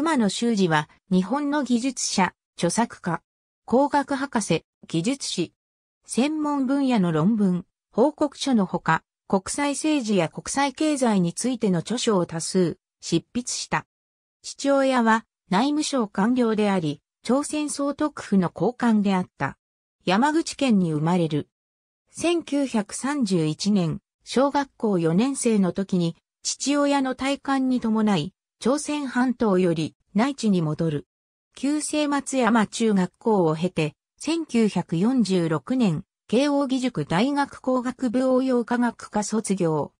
馬野修二は、日本の技術者、著作家、工学博士、技術士、専門分野の論文、報告書のほか、国際政治や国際経済についての著書を多数、執筆した。父親は、内務省官僚であり、朝鮮総督府の高官であった。山口県に生まれる。1931年、小学校4年生の時に、父親の体感に伴い、朝鮮半島より内地に戻る。旧制松山中学校を経て、1946年、慶応義塾大学工学部応用科学科卒業。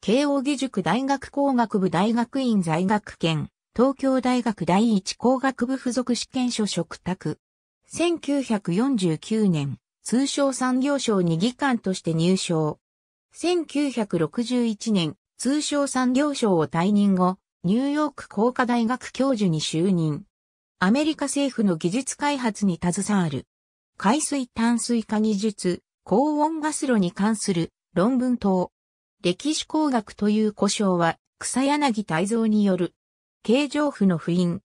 慶応義塾大学工学部大学院在学兼、東京大学第一工学部附属試験所嘱託。1949年、通商産業省に議官として入省。1961年、通商産業省を退任後、ニューヨーク工科大学教授に就任。アメリカ政府の技術開発に携わる。海水淡水化技術、高温ガス炉に関する論文等。歴史工学という故障は、草柳大蔵による。形状府の不印。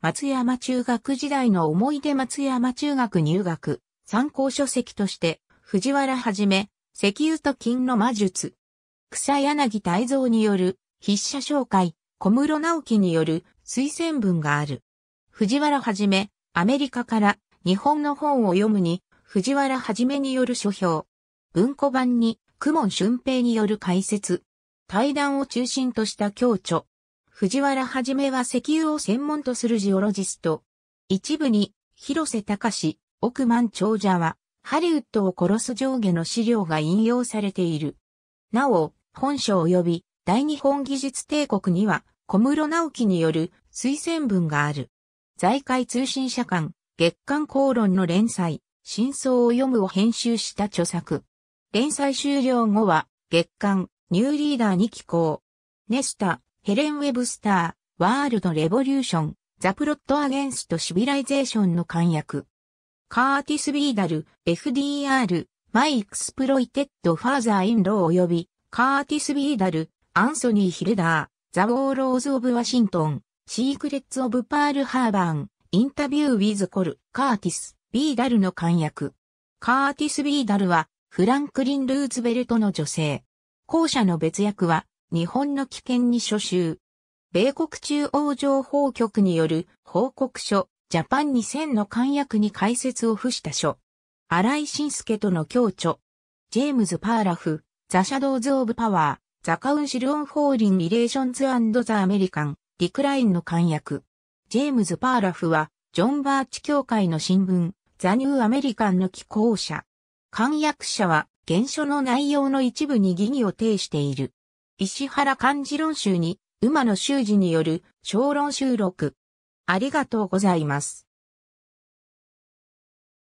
松山中学時代の思い出松山中学入学。参考書籍として、藤原はじめ、石油と金の魔術。草柳大蔵による筆者紹介。小室直樹による推薦文がある。藤原はじめ、アメリカから日本の本を読むに、藤原はじめによる書評。文庫版に、久門俊平による解説。対談を中心とした共著。藤原はじめは石油を専門とするジオロジスト。一部に、広瀬隆、億万長者は、ハリウッドを殺す上下の資料が引用されている。なお、本書及び大日本技術帝国には小室直樹による推薦文がある。財界通信社間、月刊公論の連載、真相を読むを編集した著作。連載終了後は、月刊、ニューリーダーに寄稿。ネスタ、ヘレン・ウェブスター、ワールド・レボリューション、ザ・プロット・アゲンスト・シビライゼーションの簡約。カーティス・ビーダル、FDR、マイ・エクスプロイテッド・ファーザー・イン・ロー及び、カーティス・ビーダル、アンソニー・ヒルダー、ザ・ウォーローズ・オブ・ワシントン、シークレッツ・オブ・パール・ハーバーン、インタビュー・ウィズ・コル、カーティス、ビーダルの簡約。カーティス・ビーダルは、フランクリン・ルーズベルトの女性。後者の別役は、日本の危険に所集。米国中央情報局による報告書、ジャパン2000の簡約に解説を付した書。新井晋介との共著。ジェームズ・パーラフ、ザ・シャドウズ・オブ・パワー。ザ・カウンシル・オン・フォーリン・リレーションズ・アンド・ザ・アメリカン・リクラインの勘約。ジェームズ・パーラフは、ジョン・バーチ協会の新聞、ザ・ニュー・アメリカンの寄稿者。勘約者は、原書の内容の一部に疑義を呈している。石原漢字論集に、馬野修二による小論収録。ありがとうございます。